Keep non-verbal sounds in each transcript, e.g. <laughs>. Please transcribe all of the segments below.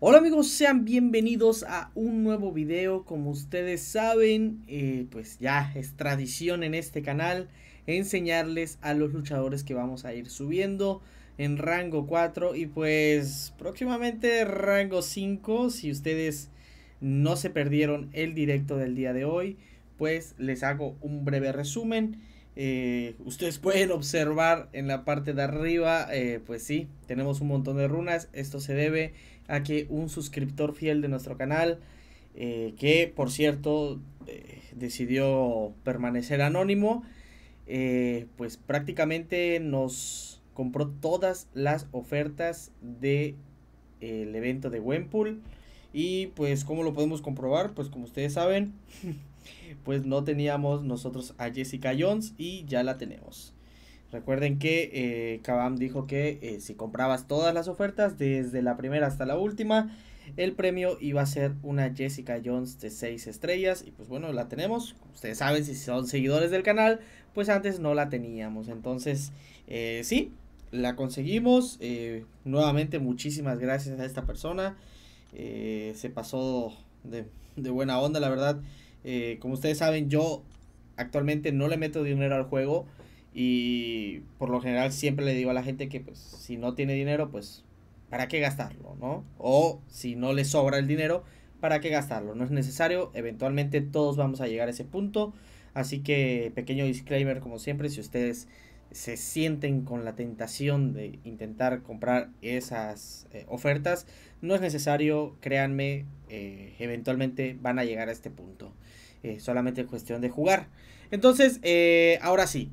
Hola amigos, sean bienvenidos a un nuevo video. Como ustedes saben, eh, pues ya es tradición en este canal enseñarles a los luchadores que vamos a ir subiendo en rango 4 y pues próximamente rango 5. Si ustedes no se perdieron el directo del día de hoy, pues les hago un breve resumen. Eh, ustedes pueden observar en la parte de arriba, eh, pues sí, tenemos un montón de runas. Esto se debe a que un suscriptor fiel de nuestro canal, eh, que por cierto eh, decidió permanecer anónimo, eh, pues prácticamente nos compró todas las ofertas del evento de Wempool. Y pues, ¿cómo lo podemos comprobar? Pues como ustedes saben, <laughs> pues no teníamos nosotros a Jessica Jones y ya la tenemos. Recuerden que eh, Kabam dijo que eh, si comprabas todas las ofertas, desde la primera hasta la última, el premio iba a ser una Jessica Jones de 6 estrellas. Y pues bueno, la tenemos. Ustedes saben, si son seguidores del canal, pues antes no la teníamos. Entonces, eh, sí, la conseguimos. Eh, nuevamente, muchísimas gracias a esta persona. se pasó de, de, buena onda, la verdad. como ustedes saben, yo actualmente no le meto dinero al juego. Y por lo general siempre le digo a la gente que pues si no tiene dinero, pues ¿para qué gastarlo? ¿No? O si no le sobra el dinero, ¿para qué gastarlo? No es necesario, eventualmente todos vamos a llegar a ese punto. Así que pequeño disclaimer como siempre, si ustedes se sienten con la tentación de intentar comprar esas eh, ofertas, no es necesario, créanme, eh, eventualmente van a llegar a este punto. Eh, solamente es cuestión de jugar. Entonces, ahora sí,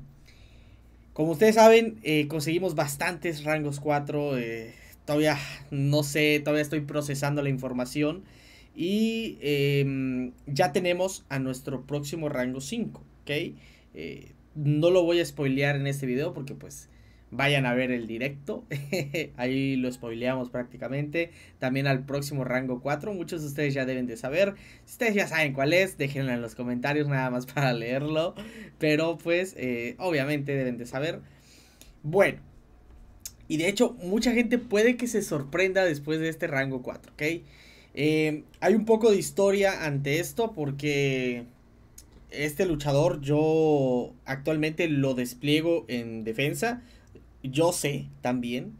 como ustedes saben, eh, conseguimos bastantes rangos 4. Eh, todavía no sé, todavía estoy procesando la información. Y em, ya tenemos a nuestro próximo rango 5, ¿ok? Eh, no lo voy a spoilear en este video porque pues Vayan a ver el directo. <laughs> Ahí lo spoileamos prácticamente. También al próximo rango 4. Muchos de ustedes ya deben de saber. Si ustedes ya saben cuál es, déjenlo en los comentarios nada más <laughs> para leerlo. Pero pues eh, obviamente deben de saber. Bueno. Y de hecho mucha gente puede que se sorprenda después de este rango 4, ¿ok? Em, hay un poco de historia ante esto porque este luchador yo actualmente lo despliego en defensa yo sé también,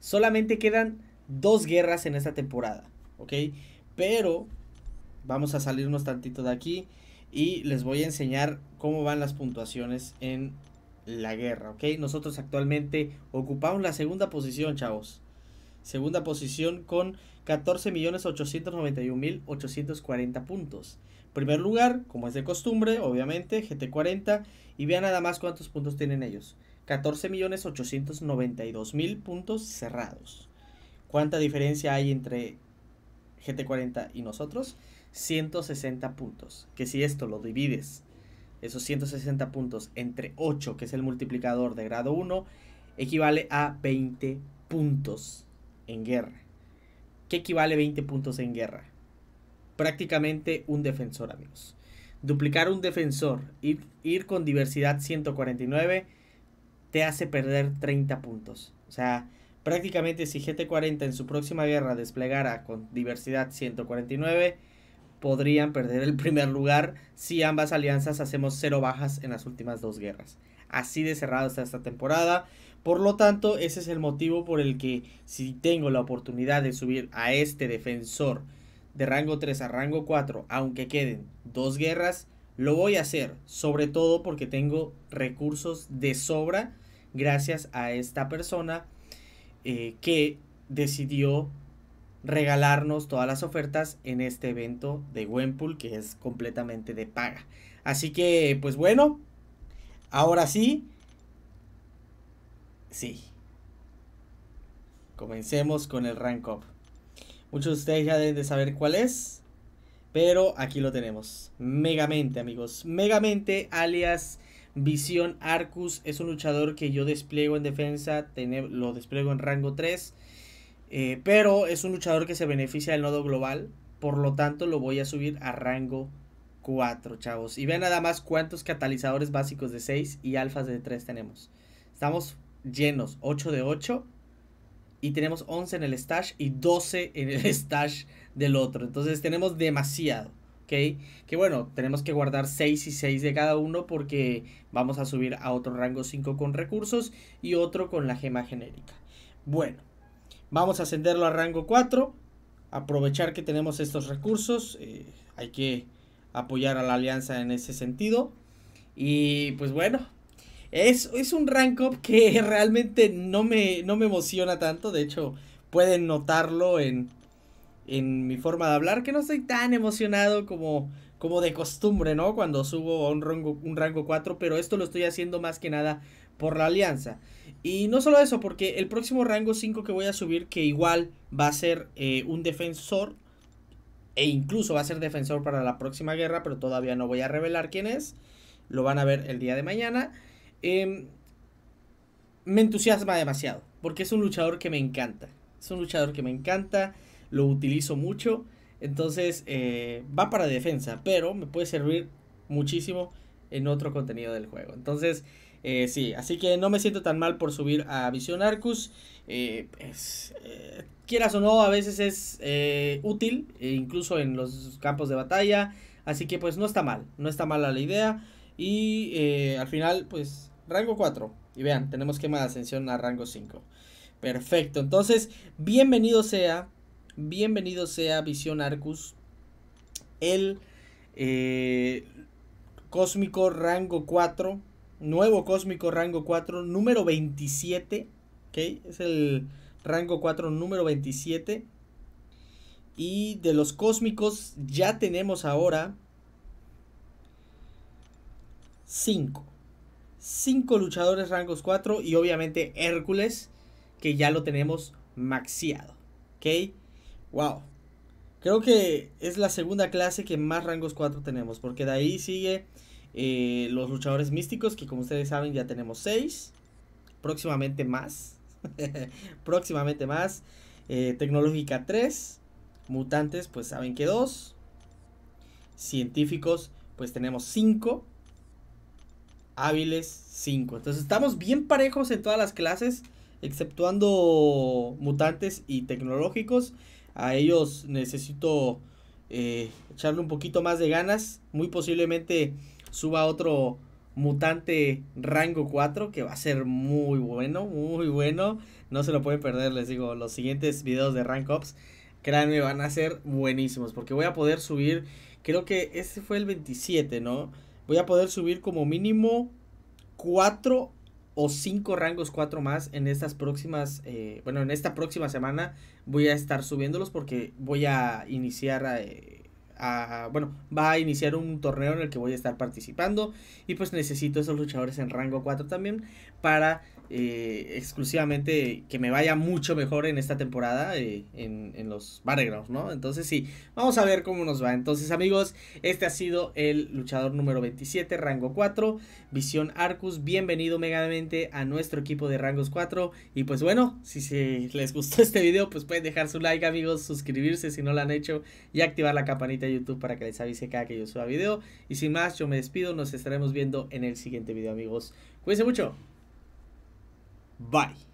solamente quedan dos guerras en esta temporada, ¿ok? Pero vamos a salir unos tantito de aquí y les voy a enseñar cómo van las puntuaciones en la guerra, ¿ok? Nosotros actualmente ocupamos la segunda posición, chavos. Segunda posición con 14.891.840 puntos. Primer lugar, como es de costumbre, obviamente, GT40. Y vean nada más cuántos puntos tienen ellos. 14.892.000 puntos cerrados. ¿Cuánta diferencia hay entre GT40 y nosotros? 160 puntos. Que si esto lo divides, esos 160 puntos entre 8, que es el multiplicador de grado 1, equivale a 20 puntos en guerra. ¿Qué equivale 20 puntos en guerra? Prácticamente un defensor, amigos. Duplicar un defensor, ir, ir con diversidad 149 te hace perder 30 puntos. O sea, prácticamente si GT40 en su próxima guerra desplegara con diversidad 149, podrían perder el primer lugar si ambas alianzas hacemos cero bajas en las últimas dos guerras. Así de cerrado está esta temporada. Por lo tanto, ese es el motivo por el que si tengo la oportunidad de subir a este defensor de rango 3 a rango 4, aunque queden dos guerras, lo voy a hacer, sobre todo porque tengo recursos de sobra gracias a esta persona eh, que decidió regalarnos todas las ofertas en este evento de Wempool que es completamente de paga. Así que, pues bueno, ahora sí, sí, comencemos con el rank up. Muchos de ustedes ya deben de saber cuál es. Pero aquí lo tenemos. Megamente, amigos. Megamente, alias Visión Arcus. Es un luchador que yo despliego en defensa. Lo despliego en rango 3. Eh, pero es un luchador que se beneficia del nodo global. Por lo tanto, lo voy a subir a rango 4, chavos. Y vean nada más cuántos catalizadores básicos de 6 y alfas de 3 tenemos. Estamos llenos. 8 de 8. Y tenemos 11 en el stash y 12 en el <laughs> stash del otro. Entonces tenemos demasiado. ¿ok? Que bueno, tenemos que guardar 6 y 6 de cada uno porque vamos a subir a otro rango 5 con recursos y otro con la gema genérica. Bueno, vamos a ascenderlo a rango 4. Aprovechar que tenemos estos recursos. Eh, hay que apoyar a la alianza en ese sentido. Y pues bueno. Es, es un rank up que <laughs> realmente no me, no me emociona tanto. De hecho, pueden notarlo en, en mi forma de hablar, que no estoy tan emocionado como, como de costumbre, ¿no? Cuando subo a un rango, un rango 4, pero esto lo estoy haciendo más que nada por la alianza. Y no solo eso, porque el próximo rango 5 que voy a subir, que igual va a ser eh, un defensor, e incluso va a ser defensor para la próxima guerra, pero todavía no voy a revelar quién es, lo van a ver el día de mañana, em, me entusiasma demasiado, porque es un luchador que me encanta, es un luchador que me encanta lo utilizo mucho. Entonces eh, va para defensa, pero me puede servir muchísimo en otro contenido del juego. Entonces, eh, sí, así que no me siento tan mal por subir a Vision Arcus. Eh, pues, quieras o no, a veces es útil, incluso en los campos de batalla. Así que pues no está mal, no está mala la idea. Y al final, pues rango 4. Y vean, tenemos quema de ascensión a rango 5. Perfecto, entonces, bienvenido sea Bienvenido sea Visión Arcus, el eh, Cósmico Rango 4, nuevo Cósmico Rango 4, número 27, ¿ok? Es el Rango 4 número 27. Y de los cósmicos ya tenemos ahora 5. 5 luchadores rangos 4 y obviamente Hércules, que ya lo tenemos maxiado. ¿Ok? Wow. Creo que es la segunda clase que más rangos 4 tenemos, porque de ahí sigue eh, los luchadores místicos, que como ustedes saben ya tenemos 6, próximamente más, <laughs> próximamente más, eh, tecnológica 3, mutantes pues saben que 2, científicos pues tenemos 5, hábiles 5, entonces estamos bien parejos en todas las clases, exceptuando mutantes y tecnológicos a ellos necesito eh, echarle un poquito más de ganas. Muy posiblemente suba otro mutante rango 4 que va a ser muy bueno, muy bueno. No se lo pueden perder, les digo, los siguientes videos de Rank Ups, créanme, van a ser buenísimos porque voy a poder subir, creo que ese fue el 27, ¿no? Voy a poder subir como mínimo 4 o cinco rangos cuatro más en estas próximas, eh, bueno, en esta próxima semana voy a estar subiéndolos porque voy a iniciar, eh, a, bueno, va a iniciar un torneo en el que voy a estar participando y pues necesito esos luchadores en rango 4 también para eh, exclusivamente que me vaya mucho mejor en esta temporada eh, en, los Battlegrounds, ¿no? Entonces sí, vamos a ver cómo nos va. Entonces amigos, este ha sido el luchador número 27, rango 4, Visión Arcus. Bienvenido megamente a nuestro equipo de rangos 4. Y pues bueno, si se les gustó este video, pues pueden dejar su like amigos, suscribirse si no lo han hecho y activar la campanita de YouTube para que les avise cada que yo suba video. Y sin más, yo me despido, nos estaremos viendo en el siguiente video amigos. Cuídense mucho. Bye.